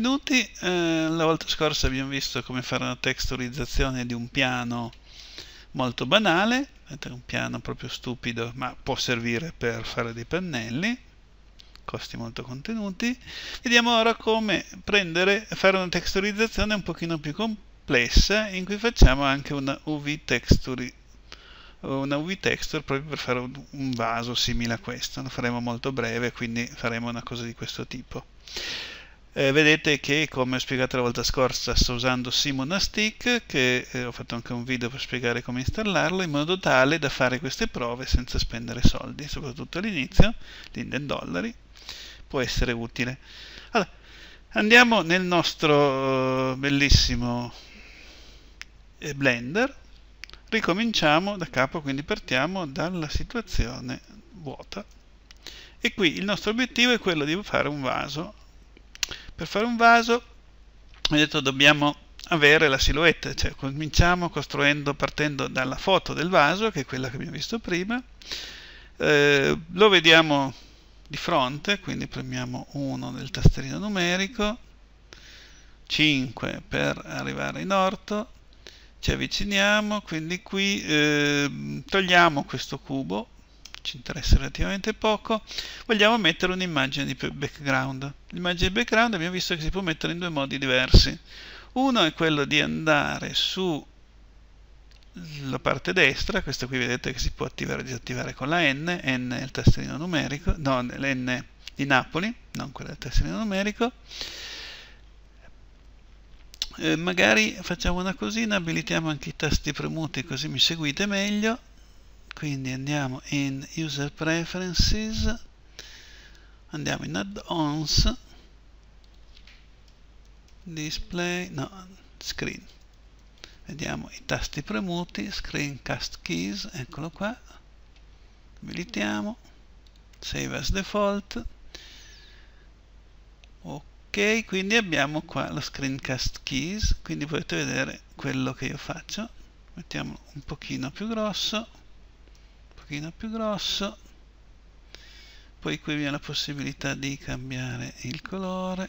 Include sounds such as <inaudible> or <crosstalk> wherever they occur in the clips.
benvenuti. Eh, la volta scorsa abbiamo visto come fare una texturizzazione di un piano molto banale, un piano proprio stupido, ma può servire per fare dei pannelli, costi molto contenuti. Vediamo ora come prendere, fare una texturizzazione un pochino più complessa, in cui facciamo anche una UV texture, una UV texture proprio per fare un vaso simile a questo. Lo faremo molto breve, quindi faremo una cosa di questo tipo eh, vedete che come ho spiegato la volta scorsa sto usando Simon Stick che eh, ho fatto anche un video per spiegare come installarlo in modo tale da fare queste prove senza spendere soldi soprattutto all'inizio in dollari può essere utile allora, andiamo nel nostro eh, bellissimo eh, Blender ricominciamo da capo quindi partiamo dalla situazione vuota e qui il nostro obiettivo è quello di fare un vaso per fare un vaso ho detto dobbiamo avere la silhouette, cioè cominciamo costruendo partendo dalla foto del vaso, che è quella che abbiamo visto prima, eh, lo vediamo di fronte, quindi premiamo 1 nel tasterino numerico, 5 per arrivare in orto, ci avviciniamo, quindi qui eh, togliamo questo cubo ci interessa relativamente poco, vogliamo mettere un'immagine di background. L'immagine di background abbiamo visto che si può mettere in due modi diversi. Uno è quello di andare sulla parte destra, questo qui vedete che si può attivare o disattivare con la N, N è il tastierino numerico, no, l'N di Napoli, non quella del tastierino numerico, eh, magari facciamo una cosina, abilitiamo anche i tasti premuti così mi seguite meglio quindi andiamo in user preferences andiamo in add-ons display no screen vediamo i tasti premuti screencast keys eccolo qua abilitiamo save as default ok quindi abbiamo qua lo screencast keys quindi potete vedere quello che io faccio mettiamo un pochino più grosso pochino più grosso poi qui vi è la possibilità di cambiare il colore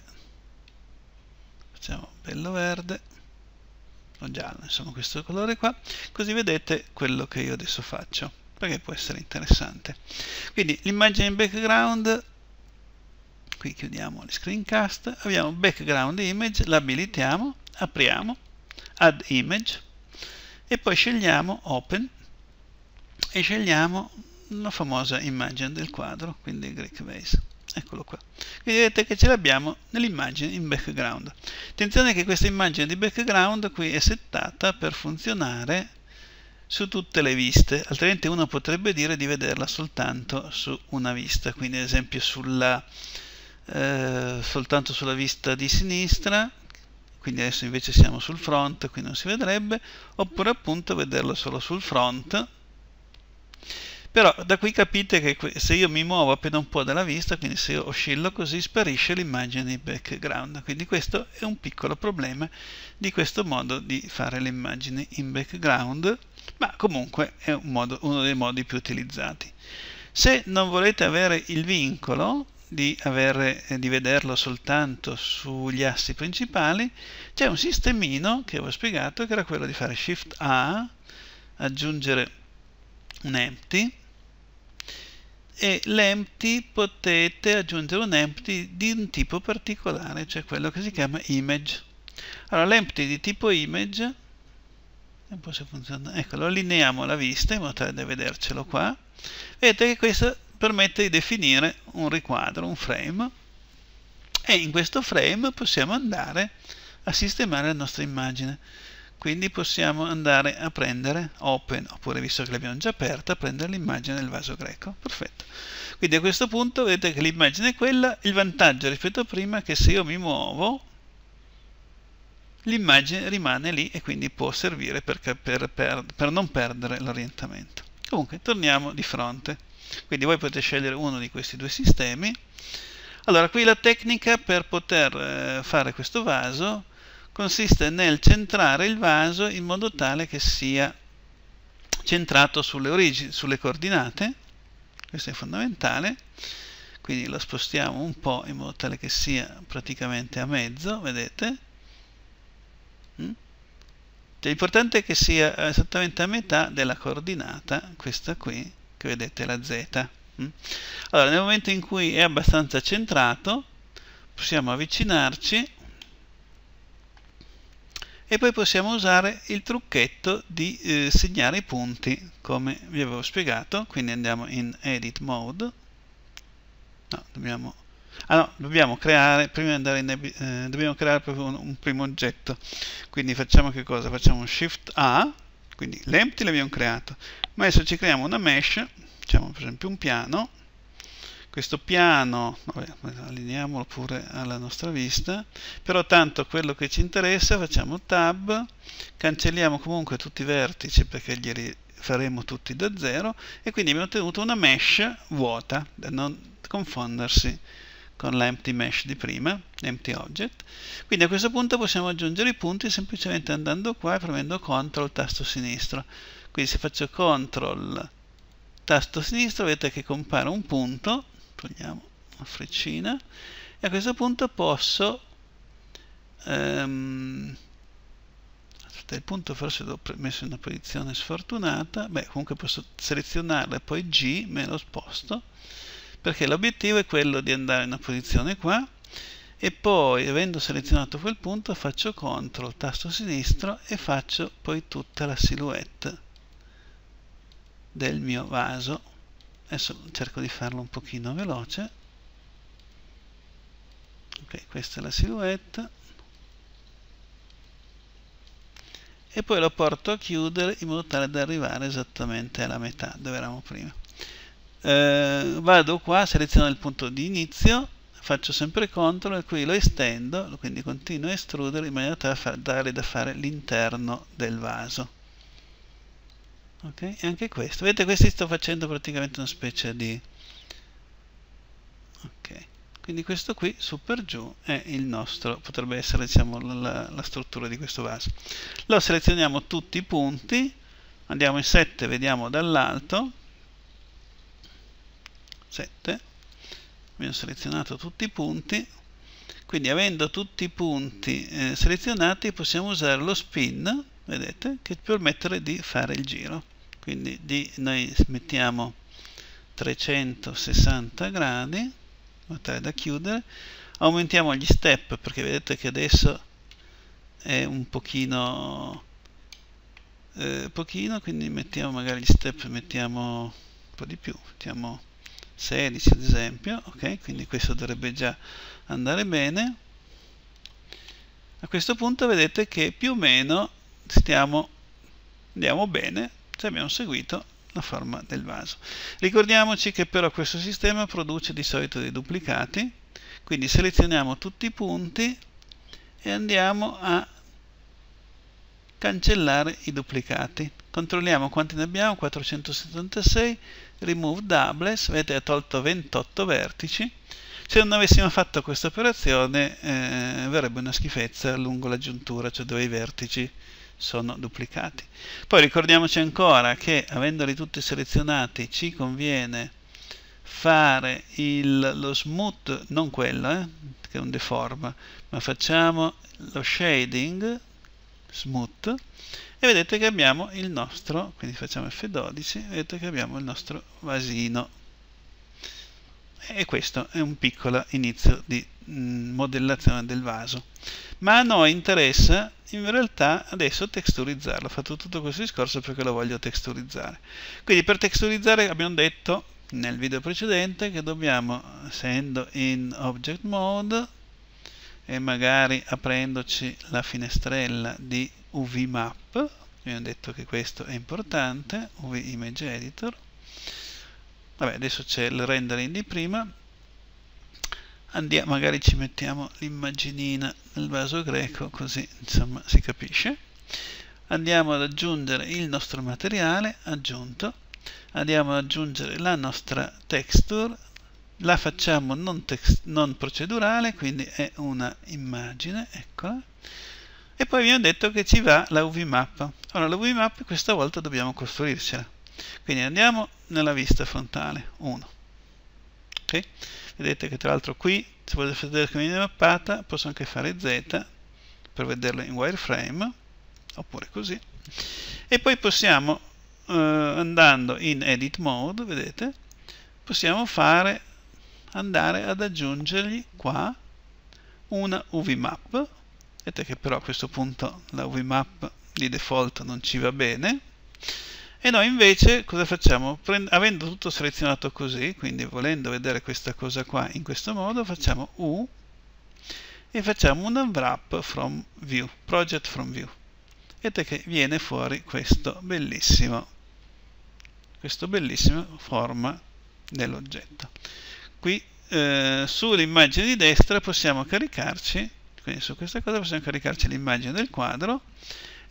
facciamo bello verde o giallo insomma questo colore qua così vedete quello che io adesso faccio perché può essere interessante quindi l'immagine in background qui chiudiamo il screencast abbiamo background image l'abilitiamo apriamo add image e poi scegliamo open e scegliamo la famosa immagine del quadro, quindi Greek Vase. Eccolo qua. Quindi vedete che ce l'abbiamo nell'immagine in background. Attenzione che questa immagine di background qui è settata per funzionare su tutte le viste, altrimenti uno potrebbe dire di vederla soltanto su una vista, quindi ad esempio sulla, eh, soltanto sulla vista di sinistra, quindi adesso invece siamo sul front, qui non si vedrebbe, oppure appunto vederla solo sul front, però da qui capite che se io mi muovo appena un po' dalla vista, quindi se io oscillo così, sparisce l'immagine di background. Quindi questo è un piccolo problema di questo modo di fare le immagini in background, ma comunque è un modo, uno dei modi più utilizzati. Se non volete avere il vincolo, di, avere, eh, di, vederlo soltanto sugli assi principali, c'è un sistemino che avevo spiegato che era quello di fare Shift A, aggiungere un empty e l'empty potete aggiungere un empty di un tipo particolare, cioè quello che si chiama image. Allora l'empty di tipo image, ecco, lo allineiamo alla vista in modo tale da vedercelo qua. Vedete che questo permette di definire un riquadro, un frame, e in questo frame possiamo andare a sistemare la nostra immagine quindi possiamo andare a prendere open oppure visto che l'abbiamo già aperta prendere l'immagine del vaso greco perfetto quindi a questo punto vedete che l'immagine è quella il vantaggio rispetto a prima è che se io mi muovo l'immagine rimane lì e quindi può servire per, per, per, per non perdere l'orientamento comunque torniamo di fronte quindi voi potete scegliere uno di questi due sistemi allora qui la tecnica per poter eh, fare questo vaso consiste nel centrare il vaso in modo tale che sia centrato sulle, origini, sulle coordinate, questo è fondamentale, quindi lo spostiamo un po' in modo tale che sia praticamente a mezzo, vedete? L'importante mm? è che sia esattamente a metà della coordinata, questa qui, che vedete la z. Mm? Allora, nel momento in cui è abbastanza centrato, possiamo avvicinarci e poi possiamo usare il trucchetto di eh, segnare i punti come vi avevo spiegato quindi andiamo in edit mode no, dobbiamo ah no, dobbiamo creare prima di andare in eh, dobbiamo creare proprio un, un, primo oggetto quindi facciamo che cosa? facciamo shift A quindi l'empty l'abbiamo creato ma adesso ci creiamo una mesh diciamo per esempio un piano questo piano, vabbè, allineiamolo pure alla nostra vista, però tanto quello che ci interessa facciamo tab, cancelliamo comunque tutti i vertici perché glieli faremo tutti da zero e quindi abbiamo ottenuto una mesh vuota, da non confondersi con l'empty mesh di prima, empty object. Quindi a questo punto possiamo aggiungere i punti semplicemente andando qua e premendo CTRL tasto sinistro. Quindi se faccio CTRL tasto sinistro vedete che compare un punto togliamo una freccina e a questo punto posso ehm, il punto forse l'ho messo in una posizione sfortunata beh comunque posso selezionarla e poi G me lo sposto perché l'obiettivo è quello di andare in una posizione qua e poi avendo selezionato quel punto faccio CTRL tasto sinistro e faccio poi tutta la silhouette del mio vaso adesso cerco di farlo un pochino veloce ok questa è la silhouette e poi lo porto a chiudere in modo tale da arrivare esattamente alla metà dove eravamo prima eh, vado qua, seleziono il punto di inizio faccio sempre CTRL e qui lo estendo quindi continuo a estrudere in maniera tale da dare da fare l'interno del vaso ok e anche questo vedete questi sto facendo praticamente una specie di ok quindi questo qui su per giù è il nostro potrebbe essere diciamo la, la struttura di questo vaso lo selezioniamo tutti i punti andiamo in 7 vediamo dall'alto 7 abbiamo selezionato tutti i punti quindi avendo tutti i punti eh, selezionati possiamo usare lo spin vedete che ti di fare il giro quindi di, noi mettiamo 360 gradi tale da chiudere aumentiamo gli step perché vedete che adesso è un pochino eh, pochino quindi mettiamo magari gli step mettiamo un po' di più mettiamo 16 ad esempio ok quindi questo dovrebbe già andare bene a questo punto vedete che più o meno stiamo, andiamo bene se abbiamo seguito la forma del vaso. Ricordiamoci che però questo sistema produce di solito dei duplicati, quindi selezioniamo tutti i punti e andiamo a cancellare i duplicati. Controlliamo quanti ne abbiamo, 476, remove doubles, vedete ha tolto 28 vertici. Se non avessimo fatto questa operazione eh, verrebbe una schifezza lungo la giuntura, cioè dove i vertici sono duplicati. Poi ricordiamoci ancora che avendoli tutti selezionati ci conviene fare il, lo smooth, non quello eh, che è un deform, ma facciamo lo shading smooth e vedete che abbiamo il nostro, quindi facciamo F12, vedete che abbiamo il nostro vasino e questo è un piccolo inizio di mm, modellazione del vaso ma a noi interessa in realtà adesso texturizzarlo ho fatto tutto questo discorso perché lo voglio texturizzare quindi per texturizzare abbiamo detto nel video precedente che dobbiamo essendo in object mode e magari aprendoci la finestrella di UV map abbiamo detto che questo è importante UV image editor Vabbè, adesso c'è il rendering di prima. Andiamo, magari ci mettiamo l'immaginina nel vaso greco, così insomma si capisce. Andiamo ad aggiungere il nostro materiale aggiunto. Andiamo ad aggiungere la nostra texture. La facciamo non, non procedurale, quindi è una immagine, eccola. E poi abbiamo detto che ci va la UV map allora la UV map questa volta dobbiamo costruircela. Quindi andiamo nella vista frontale 1. Okay? Vedete che tra l'altro qui, se volete vedere come viene mappata, posso anche fare Z per vederlo in wireframe, oppure così. E poi possiamo, eh, andando in edit mode, vedete, possiamo fare, andare ad aggiungergli qua una UV map. Vedete che però a questo punto la UV map di default non ci va bene e noi invece cosa facciamo? Prend avendo tutto selezionato così, quindi volendo vedere questa cosa qua in questo modo, facciamo U e facciamo un unwrap from view, project from view. Vedete che viene fuori questo bellissimo, questo bellissimo forma dell'oggetto. Qui eh, sull'immagine di destra possiamo caricarci, quindi su questa cosa possiamo caricarci l'immagine del quadro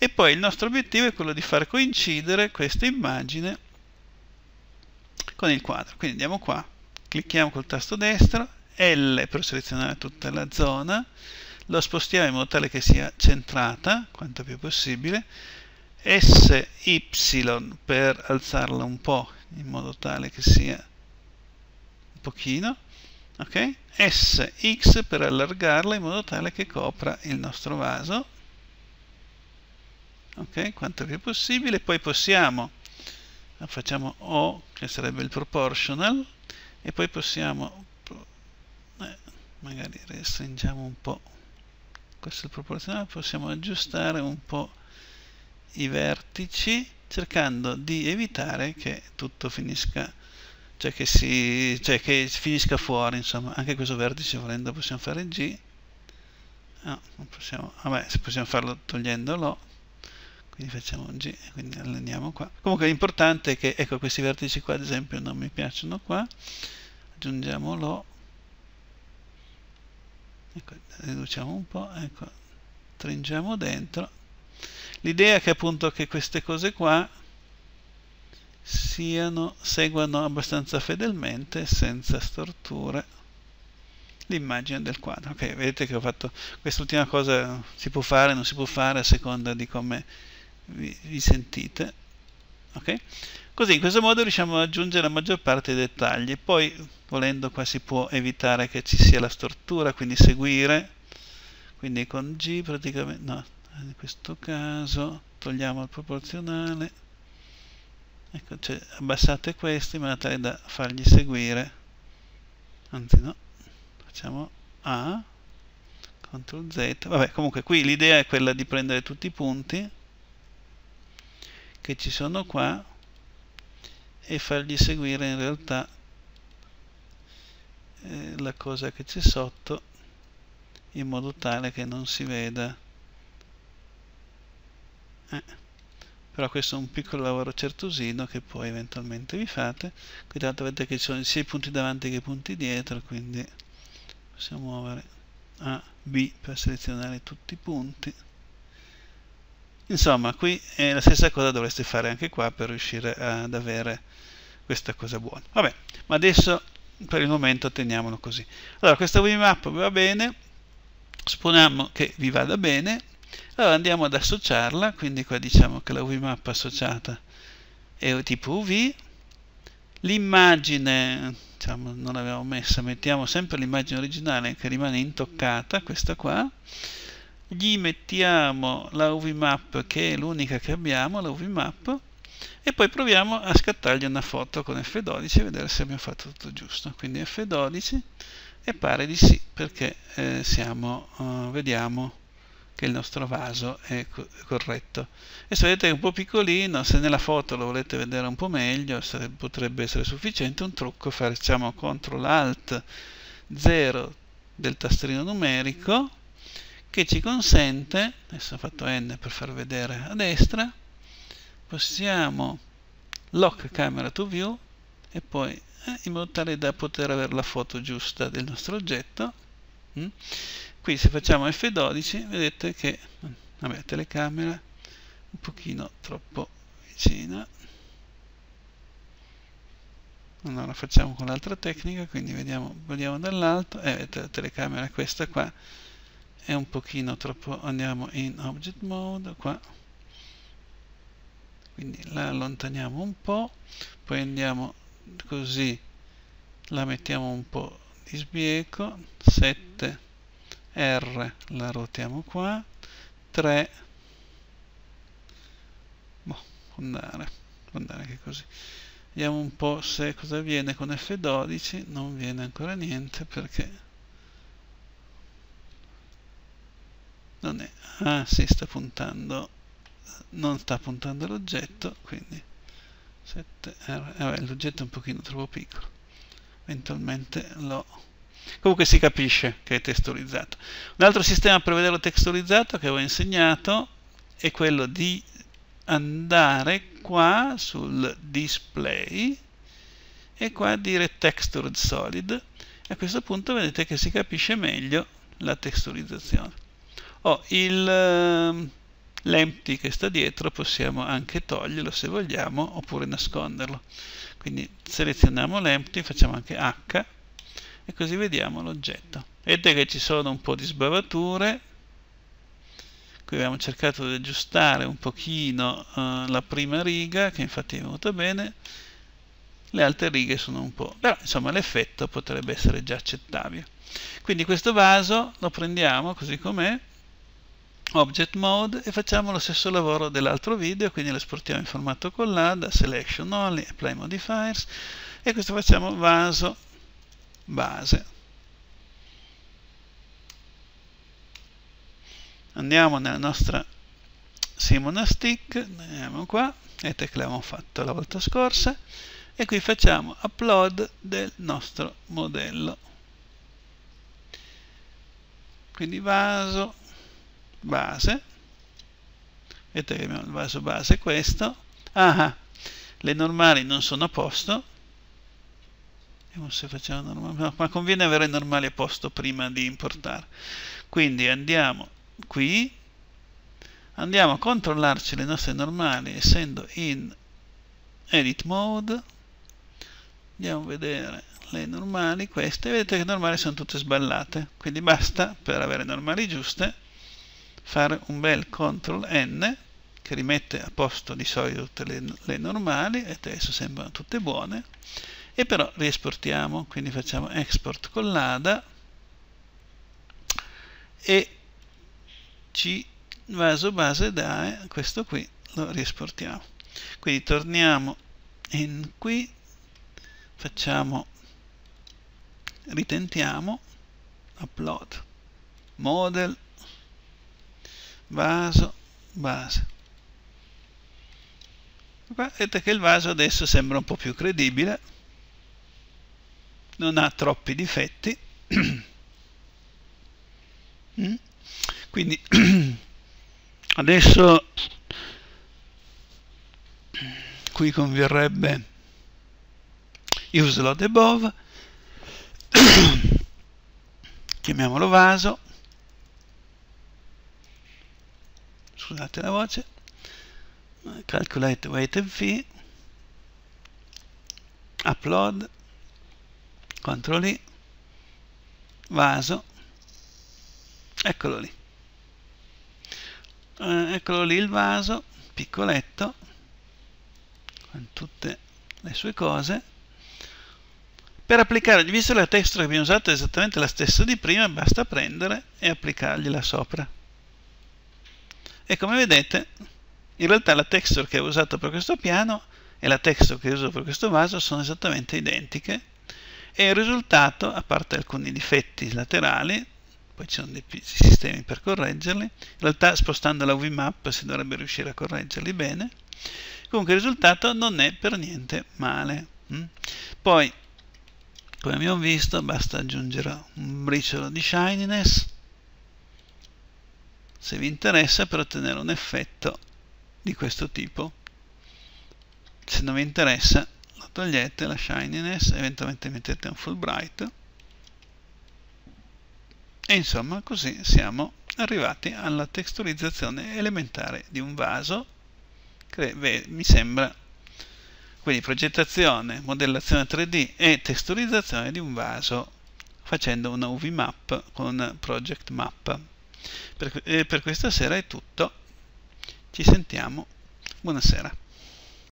e poi il nostro obiettivo è quello di far coincidere questa immagine con il quadro. Quindi andiamo qua, clicchiamo col tasto destro, L per selezionare tutta la zona, lo spostiamo in modo tale che sia centrata quanto più possibile, SY per alzarla un po' in modo tale che sia un pochino, ok? SX per allargarla in modo tale che copra il nostro vaso, ok quanto più possibile poi possiamo ah, facciamo O che sarebbe il proportional e poi possiamo eh, magari restringiamo un po' questo è il proporzionale possiamo aggiustare un po' i vertici cercando di evitare che tutto finisca cioè che, si, cioè che finisca fuori insomma anche questo vertice volendo possiamo fare G no, ah, non possiamo, vabbè se possiamo farlo togliendolo quindi facciamo un G quindi allineiamo qua comunque l'importante è che ecco questi vertici qua ad esempio non mi piacciono qua aggiungiamolo ecco, riduciamo un po' ecco stringiamo dentro l'idea è che appunto che queste cose qua siano, seguano abbastanza fedelmente senza storture l'immagine del quadro ok vedete che ho fatto quest'ultima cosa si può fare non si può fare a seconda di come vi, vi sentite okay? così in questo modo riusciamo ad aggiungere la maggior parte dei dettagli poi volendo qua si può evitare che ci sia la stortura quindi seguire quindi con G praticamente no, in questo caso togliamo il proporzionale ecco, cioè, abbassate questi in maniera tale da fargli seguire anzi no facciamo A CTRL Z vabbè comunque qui l'idea è quella di prendere tutti i punti che ci sono qua e fargli seguire in realtà eh, la cosa che c'è sotto in modo tale che non si veda eh. però questo è un piccolo lavoro certosino che poi eventualmente vi fate qui tanto vedete che ci sono sia i punti davanti che i punti dietro quindi possiamo muovere A, B per selezionare tutti i punti Insomma, qui è la stessa cosa dovreste fare anche qua per riuscire ad avere questa cosa buona. Vabbè, ma adesso per il momento teniamolo così. Allora, questa Wimap va bene, supponiamo che vi vada bene, allora andiamo ad associarla, quindi qua diciamo che la Wimap associata è tipo UV, l'immagine, diciamo, non l'avevamo messa, mettiamo sempre l'immagine originale che rimane intoccata, questa qua, gli mettiamo la UV-Map che è l'unica che abbiamo, la UV-Map, e poi proviamo a scattargli una foto con F12 e vedere se abbiamo fatto tutto giusto. Quindi F12 e pare di sì, perché eh, siamo, uh, vediamo che il nostro vaso è co corretto. E se vedete che è un po' piccolino, se nella foto lo volete vedere un po' meglio, potrebbe essere sufficiente un trucco, facciamo CTRL ALT 0 del tastierino numerico, che ci consente, adesso ho fatto N per far vedere a destra, possiamo lock camera to view e poi eh, in modo tale da poter avere la foto giusta del nostro oggetto. Mm? Qui se facciamo F12 vedete che mm, vabbè, la telecamera un pochino troppo vicina. Allora facciamo con l'altra tecnica, quindi vediamo, vediamo dall'alto, eh, vedete la telecamera è questa qua è un pochino troppo andiamo in object mode qua quindi la allontaniamo un po' poi andiamo così la mettiamo un po' di sbieco 7 R la ruotiamo qua 3 boh, può andare può andare anche così vediamo un po' se cosa viene con F12 non viene ancora niente perché non è ah si sta puntando non sta puntando l'oggetto quindi 7 eh, l'oggetto è un pochino troppo piccolo eventualmente lo comunque si capisce che è testualizzato un altro sistema per vederlo testualizzato che ho insegnato è quello di andare qua sul display e qua dire textured solid a questo punto vedete che si capisce meglio la testurizzazione oh, ehm, l'empty che sta dietro possiamo anche toglierlo se vogliamo oppure nasconderlo quindi selezioniamo l'empty facciamo anche h e così vediamo l'oggetto vedete che ci sono un po' di sbavature qui abbiamo cercato di aggiustare un pochino uh, la prima riga che infatti è venuta bene le altre righe sono un po' però insomma l'effetto potrebbe essere già accettabile quindi questo vaso lo prendiamo così com'è object mode e facciamo lo stesso lavoro dell'altro video quindi lo esportiamo in formato collada selection only, apply modifiers e questo facciamo vaso base andiamo nella nostra Simona Stick andiamo qua vedete che l'abbiamo fatto la volta scorsa e qui facciamo upload del nostro modello quindi vaso base Ethereum il vaso base è questo ah, ah, le normali non sono a posto vediamo se facciamo normale ma conviene avere i normali a posto prima di importare quindi andiamo qui andiamo a controllarci le nostre normali essendo in edit mode andiamo a vedere le normali queste vedete che le normali sono tutte sballate quindi basta per avere normali giuste fare un bel CTRL N che rimette a posto di solito tutte le, le normali e adesso sembrano tutte buone e però riesportiamo quindi facciamo export con l'ADA e ci vaso base DAE eh, questo qui lo riesportiamo quindi torniamo in qui facciamo ritentiamo upload model vaso, base. vedete che il vaso adesso sembra un po' più credibile, non ha troppi difetti. <clears throat> Mm? Quindi <clears throat> adesso qui converrebbe use lot above, chiamiamolo vaso, scusate la voce, calculate weight and fee, upload, CTRL I, vaso, eccolo lì. Eh, eccolo lì il vaso, piccoletto, con tutte le sue cose. Per applicargli, visto la texture che abbiamo usato è esattamente la stessa di prima, basta prendere e applicargliela sopra e come vedete in realtà la texture che ho usato per questo piano e la texture che uso per questo vaso sono esattamente identiche e il risultato, a parte alcuni difetti laterali, poi ci sono dei sistemi per correggerli, in realtà spostando la VMAP si dovrebbe riuscire a correggerli bene, comunque il risultato non è per niente male. Mm. Poi, come abbiamo visto, basta aggiungere un briciolo di shininess, se vi interessa per ottenere un effetto di questo tipo se non vi interessa la togliete la shininess eventualmente mettete un full bright e insomma così siamo arrivati alla texturizzazione elementare di un vaso che beh, mi sembra quindi progettazione, modellazione 3D e texturizzazione di un vaso facendo una UV map con Project Map per, eh, per questa sera è tutto, ci sentiamo, buonasera.